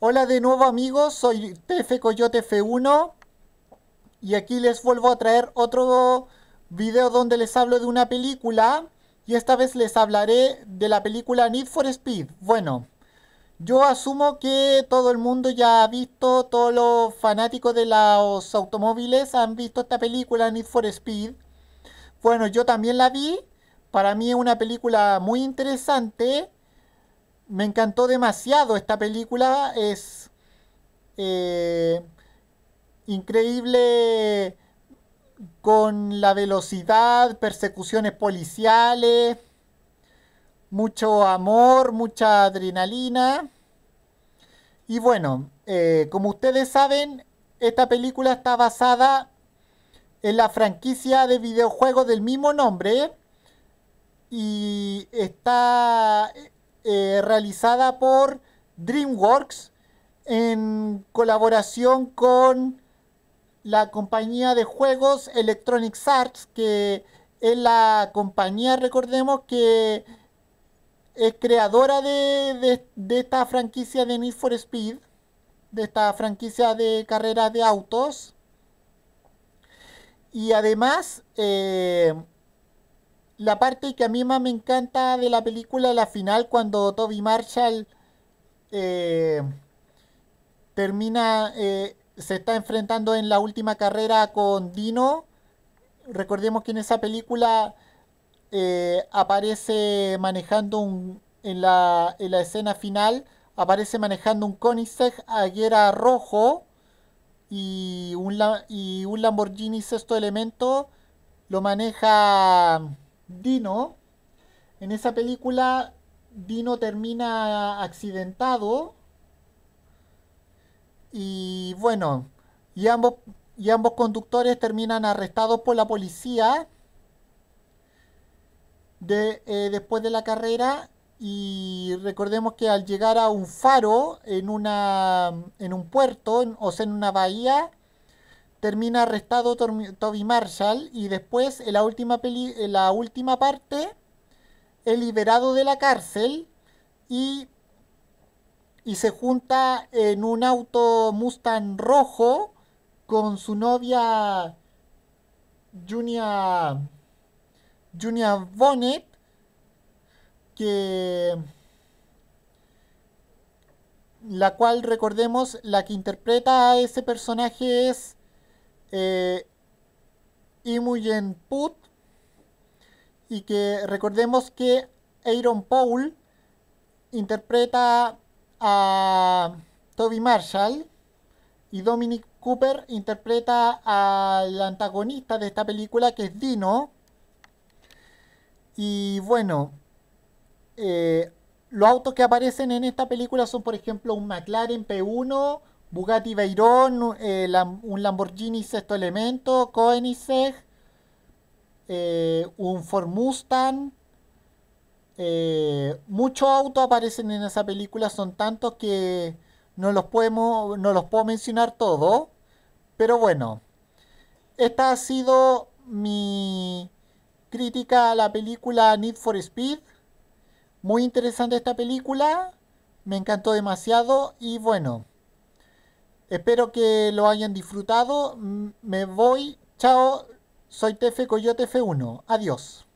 Hola de nuevo amigos, soy TF Coyote F1 y aquí les vuelvo a traer otro video donde les hablo de una película y esta vez les hablaré de la película Need for Speed. Bueno, yo asumo que todo el mundo ya ha visto, todos los fanáticos de los automóviles han visto esta película Need for Speed. Bueno, yo también la vi, para mí es una película muy interesante me encantó demasiado esta película. Es eh, increíble con la velocidad, persecuciones policiales, mucho amor, mucha adrenalina. Y bueno, eh, como ustedes saben, esta película está basada en la franquicia de videojuegos del mismo nombre y está eh, realizada por DreamWorks en colaboración con la compañía de juegos Electronic Arts, que es la compañía, recordemos, que es creadora de, esta franquicia de Need for Speed, de esta franquicia de carreras de autos. Y además, eh, la parte que a mí más me encanta de la película, la final, cuando Toby Marshall eh, termina, eh, se está enfrentando en la última carrera con Dino. Recordemos que en esa película eh, aparece manejando un, en, la, en la escena final, aparece manejando un Koenigsegg Aguera rojo y un, y un Lamborghini sexto elemento. Lo maneja Dino. En esa película Dino termina accidentado. Y bueno, y ambos, y ambos conductores terminan arrestados por la policía de, eh, después de la carrera. Y recordemos que al llegar a un faro en, una, en un puerto, o sea, en una bahía, termina arrestado Toby Marshall y después en la última, peli, la última parte es liberado de la cárcel y, se junta en un auto Mustang rojo con su novia Junia, Junia Bonnet que la cual recordemos la que interpreta a ese personaje es eh, put y que recordemos que Aaron Paul interpreta a Toby Marshall y Dominic Cooper interpreta al antagonista de esta película que es Dino. Y bueno, eh, los autos que aparecen en esta película son por ejemplo un McLaren P1, Bugatti Veyron, eh, un Lamborghini sexto elemento, Koenigsegg, eh, un Ford Mustang. Eh, muchos autos aparecen en esa película, son tantos que no los, podemos, no los puedo mencionar todos. Pero bueno, esta ha sido mi crítica a la película Need for Speed. Muy interesante esta película, me encantó demasiado y bueno. Espero que lo hayan disfrutado. Me voy. Chao. Soy Tefe Coyote F1. Adiós.